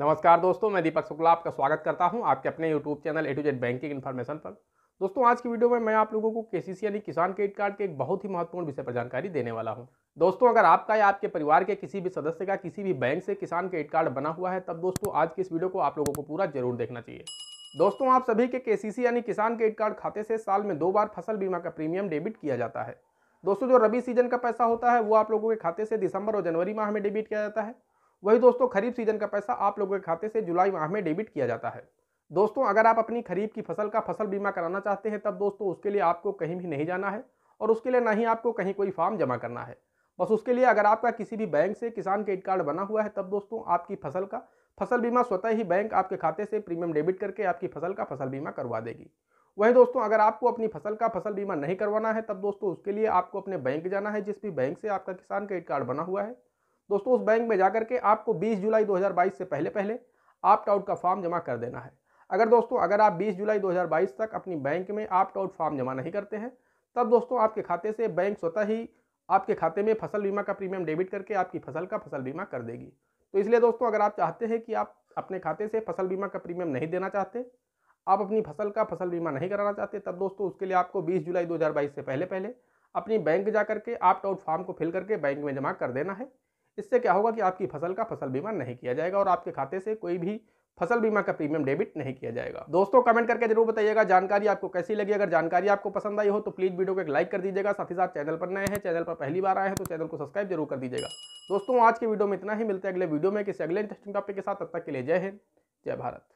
नमस्कार दोस्तों मैं दीपक शुक्ला आपका स्वागत करता हूं आपके अपने YouTube channel A to Z banking information पर दोस्तों आज की वीडियो में मैं आप लोगों को के यानी किसान क्रेडिट कार्ड के एक बहुत ही महत्वपूर्ण विषय पर जानकारी देने वाला हूं दोस्तों अगर आपका या आपके परिवार के किसी भी सदस्य का किसी भी बैंक से किसान क्रेडिट कार्ड बना हुआ है तब दोस्तों आज की इस वीडियो को आप लोगों को पूरा जरूर देखना चाहिए दोस्तों आप सभी के के यानी किसान क्रेडिट कार्ड खाते से साल में दो बार फसल बीमा का प्रीमियम डेबिट किया जाता है दोस्तों जो रबी सीजन का पैसा होता है वो आप लोगों के खाते से दिसंबर और जनवरी माह में डेबिट किया जाता है वही दोस्तों खरीफ सीजन का पैसा आप लोगों के खाते से जुलाई माह में डेबिट किया जाता है दोस्तों अगर आप अपनी खरीफ की फसल का फसल बीमा कराना चाहते हैं तब दोस्तों उसके लिए आपको कहीं भी नहीं जाना है और उसके लिए ना ही आपको कहीं कोई फॉर्म जमा करना है बस उसके लिए अगर आपका किसी भी बैंक से किसान क्रेडिट कार्ड बना हुआ है तब दोस्तों आपकी फसल का फसल बीमा स्वतः ही बैंक आपके खाते से प्रीमियम डेबिट करके आपकी फसल का फसल बीमा करवा देगी वहीं दोस्तों अगर आपको अपनी फसल का फसल बीमा नहीं करवाना है तब दोस्तों उसके लिए आपको अपने बैंक जाना है जिस भी बैंक से आपका किसान क्रेडिट कार्ड बना हुआ है दोस्तों उस बैंक में जाकर के आपको 20 जुलाई 2022 से पहले पहले आपट आउट का फॉर्म जमा कर देना है अगर दोस्तों अगर आप 20 जुलाई 2022 तक अपनी बैंक में आपट आउट फॉर्म जमा नहीं करते हैं तब दोस्तों आपके खाते से बैंक स्वतः ही आपके खाते में फसल बीमा का प्रीमियम डेबिट करके आपकी फसल का फसल बीमा कर देगी तो इसलिए दोस्तों अगर आप चाहते हैं कि आप अपने खाते से फसल बीमा का प्रीमियम नहीं देना चाहते आप अपनी फसल का फसल बीमा नहीं कराना चाहते तब दोस्तों उसके लिए आपको बीस जुलाई दो से पहले पहले अपनी बैंक जा करके आप्ट आउट फॉर्म को फिल करके बैंक में जमा कर देना है इससे क्या होगा कि आपकी फसल का फसल बीमा नहीं किया जाएगा और आपके खाते से कोई भी फसल बीमा का प्रीमियम डेबिट नहीं किया जाएगा दोस्तों कमेंट करके जरूर बताइएगा जानकारी आपको कैसी लगी अगर जानकारी आपको पसंद आई हो तो प्लीज़ वीडियो को एक लाइक कर दीजिएगा साथ ही साथ चैनल पर नए हैं चैनल पर पहली बार आए हैं तो चैनल को सब्सक्राइब जरूर कर दीजिएगा दोस्तों आज के वीडियो में इतना ही मिलते हैं अगले वीडियो में किसी अगले इंटरेस्टिंग टॉपिक के साथ तब तक के लिए जय हिंद जय भारत